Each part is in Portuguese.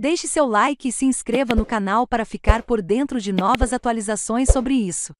Deixe seu like e se inscreva no canal para ficar por dentro de novas atualizações sobre isso.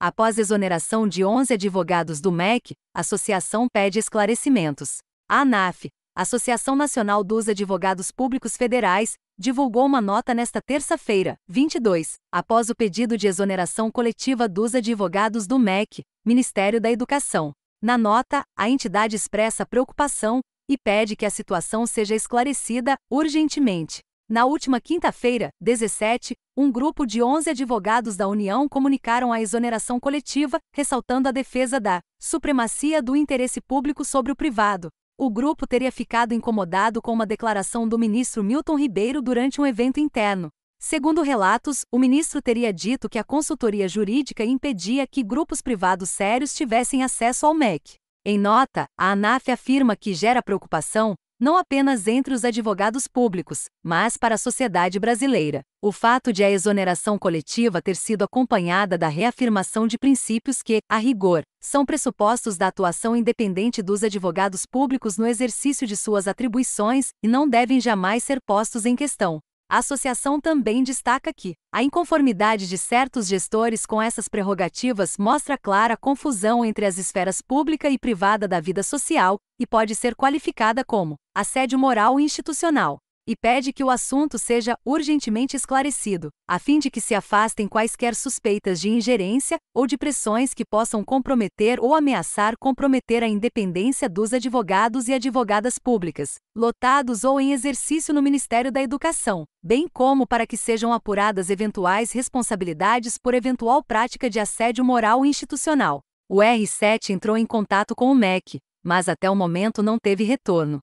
Após exoneração de 11 advogados do MEC, a associação pede esclarecimentos. A ANAF, Associação Nacional dos Advogados Públicos Federais, divulgou uma nota nesta terça-feira, 22, após o pedido de exoneração coletiva dos advogados do MEC, Ministério da Educação. Na nota, a entidade expressa preocupação e pede que a situação seja esclarecida urgentemente. Na última quinta-feira, 17, um grupo de 11 advogados da União comunicaram a exoneração coletiva, ressaltando a defesa da supremacia do interesse público sobre o privado. O grupo teria ficado incomodado com uma declaração do ministro Milton Ribeiro durante um evento interno. Segundo relatos, o ministro teria dito que a consultoria jurídica impedia que grupos privados sérios tivessem acesso ao MEC. Em nota, a ANAF afirma que gera preocupação, não apenas entre os advogados públicos, mas para a sociedade brasileira. O fato de a exoneração coletiva ter sido acompanhada da reafirmação de princípios que, a rigor, são pressupostos da atuação independente dos advogados públicos no exercício de suas atribuições e não devem jamais ser postos em questão. A associação também destaca que a inconformidade de certos gestores com essas prerrogativas mostra clara confusão entre as esferas pública e privada da vida social e pode ser qualificada como assédio moral institucional e pede que o assunto seja urgentemente esclarecido, a fim de que se afastem quaisquer suspeitas de ingerência ou de pressões que possam comprometer ou ameaçar comprometer a independência dos advogados e advogadas públicas, lotados ou em exercício no Ministério da Educação, bem como para que sejam apuradas eventuais responsabilidades por eventual prática de assédio moral institucional. O R7 entrou em contato com o MEC, mas até o momento não teve retorno.